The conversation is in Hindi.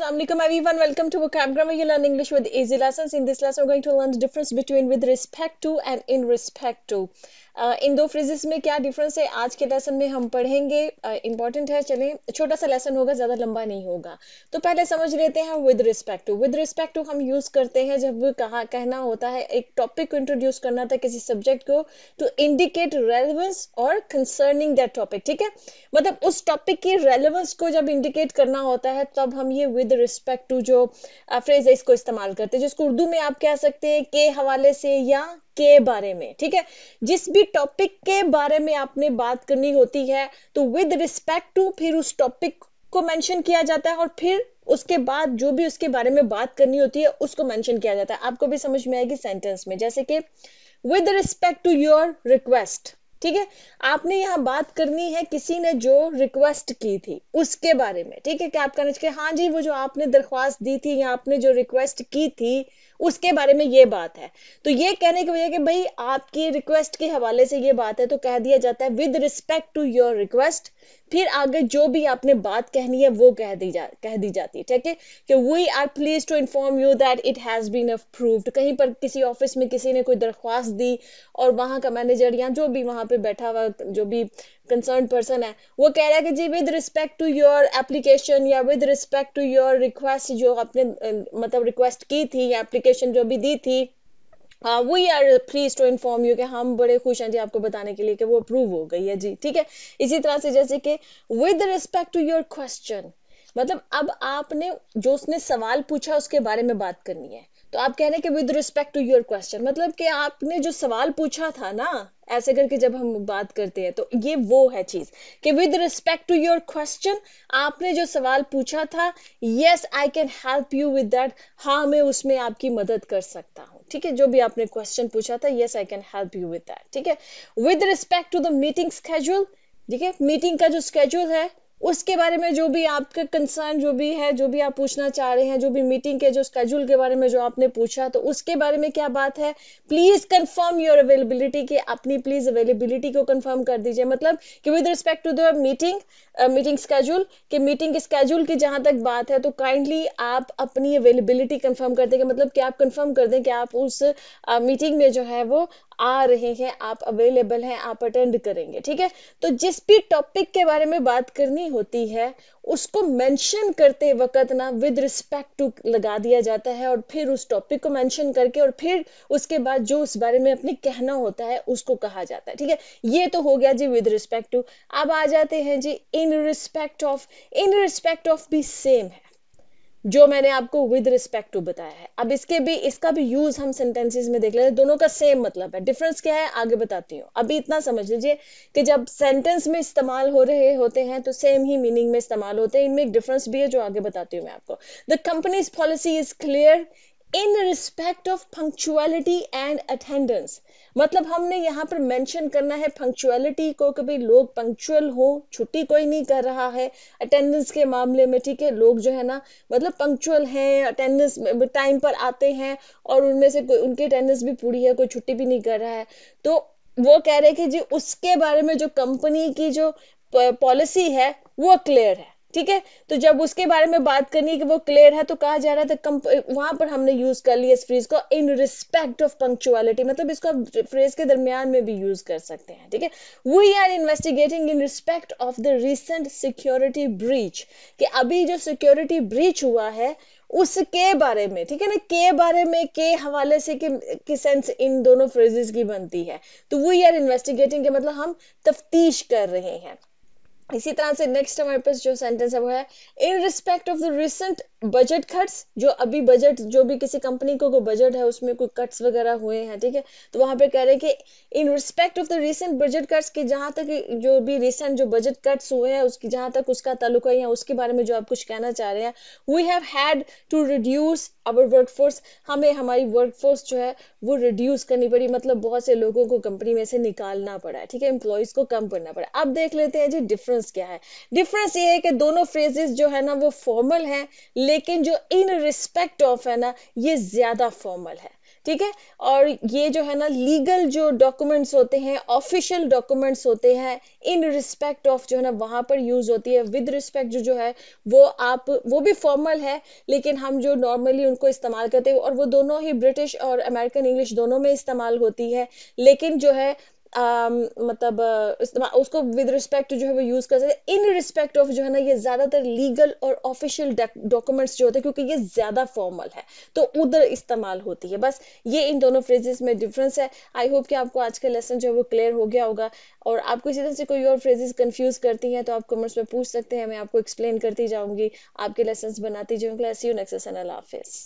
alaikum everyone. Welcome to Vocab Grammar. You learn English with easy lessons. In this lesson, we're going to learn the difference between with respect to and in respect to. Uh, इन दो फ्रेजेस में क्या डिफरेंस है आज के लेसन में हम पढ़ेंगे इंपॉर्टेंट uh, है चलें छोटा सा लेसन होगा ज्यादा लंबा नहीं होगा तो पहले समझ लेते हैं with respect to with respect to हम यूज करते हैं जब कहा कहना होता है एक टॉपिक को इंट्रोड्यूस करना था किसी सब्जेक्ट को टू इंडिकेट रेलेवेंस और कंसर्निंग दैट टॉपिक ठीक है मतलब उस टॉपिक की रेलिवेंस को जब इंडिकेट करना होता है तब हम ये विद रिस्पेक्ट टू जो फ्रेज uh, है इसको इस्तेमाल करते हैं जिसको उर्दू में आप कह सकते हैं के हवाले से या के बारे में ठीक है जिस भी टॉपिक के बारे में आपने बात करनी होती है तो विद रिस्पेक्ट टू फिर उस टॉपिक को मेंशन किया जाता है और फिर उसके बाद जो भी उसके बारे में बात करनी होती है उसको मेंशन किया जाता है आपको भी समझ में आएगी सेंटेंस में जैसे कि with respect to your request ठीक है आपने यहाँ बात करनी है किसी ने जो रिक्वेस्ट की थी उसके बारे में ठीक है क्या आप कहना चाहिए हाँ जी वो जो आपने दरख्वास्त दी थी या आपने जो रिक्वेस्ट की थी उसके बारे में ये बात है तो ये कहने की वजह कि भाई आपकी रिक्वेस्ट के हवाले से ये बात है तो कह दिया जाता है with respect to your request फिर आगे जो भी आपने बात कहनी है वो कह दी जा कह दी जाती है ठीक है कि we are please to inform you that it has been approved कहीं पर किसी ऑफिस में किसी ने कोई दरख्वास्त दी और वहाँ का मैनेजर या जो भी वहाँ पे बैठा हुआ जो भी कंसर्न पर्सन है वो कह रहा है कि जी with respect to your application या with respect to your request जो आपने मतलब रिक्वेस्ट की थी या एप्लीकेशन जो भी दी थी we are please to inform you कि हम बड़े खुश हैं जी आपको बताने के लिए कि वो अप्रूव हो गई है जी ठीक है इसी तरह से जैसे कि with respect to your question मतलब अब आपने जो उसने सवाल पूछा उसके बारे में बात करनी है तो आप कह रहे हैं कि with respect to your question मतलब कि आपने जो सवाल पूछा था ना ऐसे करके जब हम बात करते हैं तो ये वो है चीज कि with respect to your question आपने जो सवाल पूछा था yes I can help you with that हाँ मैं उसमें आपकी मदद कर सकता हूँ ठीक है जो भी आपने क्वेश्चन पूछा था yes I can help you with that ठीक है with respect to the meeting schedule ठीक है मीटिंग का जो स्केड्यूल है उसके बारे में जो भी आपका कंसर्न जो भी है जो भी आप पूछना चाह रहे हैं जो भी मीटिंग के जो स्केड्यूल के बारे में जो आपने पूछा तो उसके बारे में क्या बात है प्लीज कंफर्म योर अवेलेबिलिटी के अपनी प्लीज अवेलेबिलिटी को कंफर्म कर दीजिए मतलब कि with respect to the meeting meeting schedule के मीटिंग के स्केड्यूल की जहां तक बात है तो काइंडली आप अपनी अवेलेबिलिटी कंफर्म कर देंगे मतलब कि आप कंफर्म कर दें कि आप उस मीटिंग uh, में जो है वो आ रहे हैं आप अवेलेबल हैं आप अटेंड करेंगे ठीक है तो जिस भी टॉपिक के बारे में बात करनी होती है उसको मेंशन करते वक्त ना विद रिस्पेक्ट टू लगा दिया जाता है और फिर उस टॉपिक को मेंशन करके और फिर उसके बाद जो उस बारे में अपने कहना होता है उसको कहा जाता है ठीक है ये तो हो गया जी विद रिस्पेक्ट टू अब आ जाते हैं जी in respect of in respect of भी सेम है जो मैंने आपको विद रिस्पेक्ट टू बताया है अब इसके भी इसका भी यूज हम सेंटेंसेस में देख लेते हैं दोनों का सेम मतलब है डिफरेंस क्या है आगे बताती हूँ अभी इतना समझ लीजिए कि जब सेंटेंस में इस्तेमाल हो रहे होते हैं तो सेम ही मीनिंग में इस्तेमाल होते हैं इनमें एक डिफरेंस भी है जो आगे बताती हूँ मैं आपको the company's policy is clear in respect of punctuality and attendance मतलब हमने यहाँ पर मेंशन करना है पंक्चुअलिटी को कभी लोग पंक्चुअल हो छुट्टी कोई नहीं कर रहा है अटेंडेंस के मामले में ठीक है लोग जो है ना मतलब पंक्चुअल हैं अटेंडेंस टाइम पर आते हैं और उनमें से कोई उनकी अटेंडेंस भी पूरी है कोई छुट्टी भी नहीं कर रहा है तो वो कह रहे कि जी उसके बारे में जो कंपनी की जो पॉलिसी है वो क्लियर है ठीक है तो जब उसके बारे में बात करनी कि वो क्लियर है तो कहा जा रहा था वहां पर हमने यूज कर लिया इस फ्रेज को इन रिस्पेक्ट ऑफ पंक्चुअलिटी मतलब इसको आप फ्रेज के दरमियान में भी यूज कर सकते हैं ठीक है we are investigating in respect of the recent security breach कि अभी जो सिक्योरिटी ब्रीच हुआ है उसके बारे में ठीक है ना के बारे में के हवाले से कि, कि सेंस इन दोनों फ्रेजेस की बनती है तो वी आर इन्वेस्टिगेटिंग के मतलब हम तफ्तीश कर रहे हैं इसी तरह से नेक्स्ट हमारे पास जो सेंटेंस है वो है in respect of the recent budget cuts जो अभी बजट जो भी किसी कंपनी को कोई बजट है उसमें कोई कट्स वगैरह हुए हैं ठीक है तो वहां पे कह रहे हैं कि in respect of the recent budget cuts की जहां तक जो भी रिसेंट जो बजट कट्स हुए हैं उसकी जहां तक उसका ताल्लुक है या उसके बारे में जो आप कुछ कहना चाह रहे हैं we have had to reduce work workforce हमें हमारी वर्कफोर्स जो है वो रिड्यूस करनी पड़ी मतलब बहुत से लोगों को कंपनी में से निकालना पड़ा है ठीक है एम्प्लॉयज को कम करना पड़ा अब देख लेते हैं जी डिफरेंस क्या है डिफरेंस ये है कि दोनों फ्रेजेस जो है ना वो फॉर्मल है लेकिन जो इन रिस्पेक्ट ऑफ है ना ये ज्यादा फॉर्मल है ठीक है और ये जो है ना लीगल जो डॉक्यूमेंट्स होते हैं ऑफिशियल डॉक्यूमेंट्स होते हैं इन रिस्पेक्ट ऑफ जो है ना वहाँ पर यूज होती है विद रिस्पेक्ट जो जो है वो आप वो भी फॉर्मल है लेकिन हम जो नॉर्मली उनको इस्तेमाल करते हैं और वो दोनों ही ब्रिटिश और अमेरिकन इंग्लिश दोनों में इस्तेमाल होती है लेकिन जो है Um, मतलब uh, उसको विद रिस्पेक्ट जो है वो यूज कर सकते हैं इन रिस्पेक्ट ऑफ जो है ना ये ज्यादातर लीगल और ऑफिशियल डॉक्यूमेंट्स जो होते हैं क्योंकि ये ज्यादा फॉर्मल है तो उधर इस्तेमाल होती है बस ये इन दोनों फ्रेजेस में डिफरेंस है आई होप कि आपको आज का लेसन जो है वो क्लियर हो गया होगा और आपको इसी तरह से कोई और फ्रेजेस कंफ्यूज करती हैं तो आप कमेंट्स में पूछ सकते हैं मैं आपको एक्सप्लेन करती जाऊंगी आपके लेसन बनाती जाऊंगी यू नेक्स्ट हाफिज़